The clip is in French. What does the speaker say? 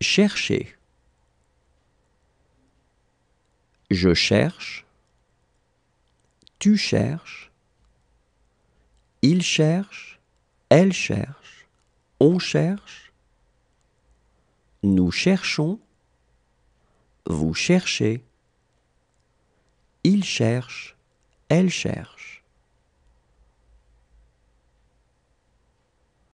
chercher. Je cherche. Tu cherches. Il cherche. Elle cherche. On cherche. Nous cherchons. Vous cherchez. Il cherche. Elle cherche.